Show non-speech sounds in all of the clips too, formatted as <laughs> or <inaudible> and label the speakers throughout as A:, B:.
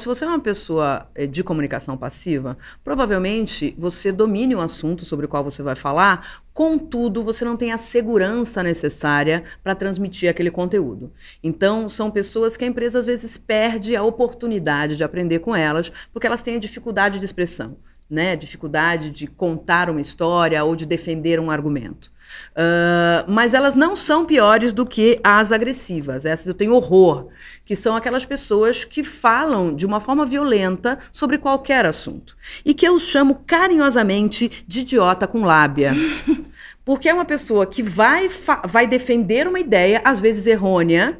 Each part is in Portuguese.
A: Se você é uma pessoa eh, de comunicação passiva, provavelmente você domine o um assunto sobre o qual você vai falar, contudo, você não tem a segurança necessária para transmitir aquele conteúdo. Então, são pessoas que a empresa às vezes perde a oportunidade de aprender com elas, porque elas têm dificuldade de expressão né, dificuldade de contar uma história ou de defender um argumento. Uh, mas elas não são piores do que as agressivas. Essas eu tenho horror, que são aquelas pessoas que falam de uma forma violenta sobre qualquer assunto. E que eu chamo carinhosamente de idiota com lábia. <laughs> Porque é uma pessoa que vai, vai defender uma ideia, às vezes errônea,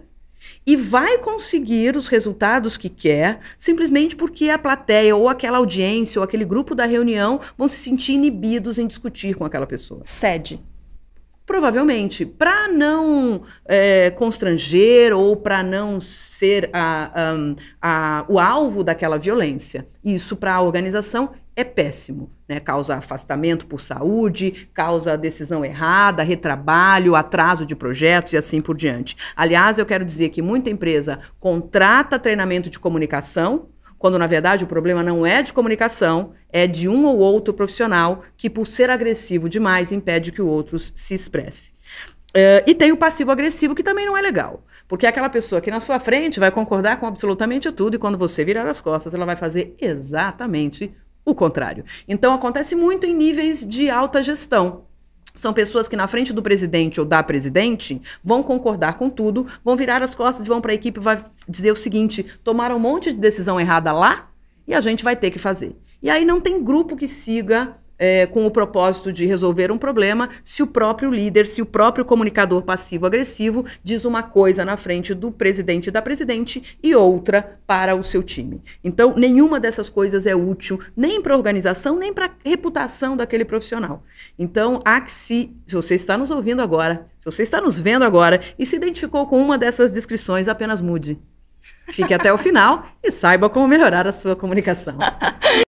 A: e vai conseguir os resultados que quer, simplesmente porque a plateia ou aquela audiência ou aquele grupo da reunião vão se sentir inibidos em discutir com aquela pessoa. Sede. Provavelmente, para não é, constranger ou para não ser a, a, a, o alvo daquela violência. Isso para a organização é péssimo, né? Causa afastamento por saúde, causa decisão errada, retrabalho, atraso de projetos e assim por diante. Aliás, eu quero dizer que muita empresa contrata treinamento de comunicação quando na verdade o problema não é de comunicação, é de um ou outro profissional que, por ser agressivo demais, impede que o outro se expresse. Uh, e tem o passivo-agressivo, que também não é legal. Porque é aquela pessoa que na sua frente vai concordar com absolutamente tudo e quando você virar as costas, ela vai fazer exatamente o contrário. Então acontece muito em níveis de alta gestão. São pessoas que na frente do presidente ou da presidente vão concordar com tudo, vão virar as costas e vão para a equipe vai dizer o seguinte: tomaram um monte de decisão errada lá e a gente vai ter que fazer. E aí não tem grupo que siga é, com o propósito de resolver um problema se o próprio líder, se o próprio comunicador passivo-agressivo diz uma coisa na frente do presidente e da presidente e outra para o seu time. Então, nenhuma dessas coisas é útil nem para a organização, nem para a reputação daquele profissional. Então, há que se, se você está nos ouvindo agora, se você está nos vendo agora e se identificou com uma dessas descrições, apenas mude. Fique até o final e saiba como melhorar a sua comunicação. <laughs>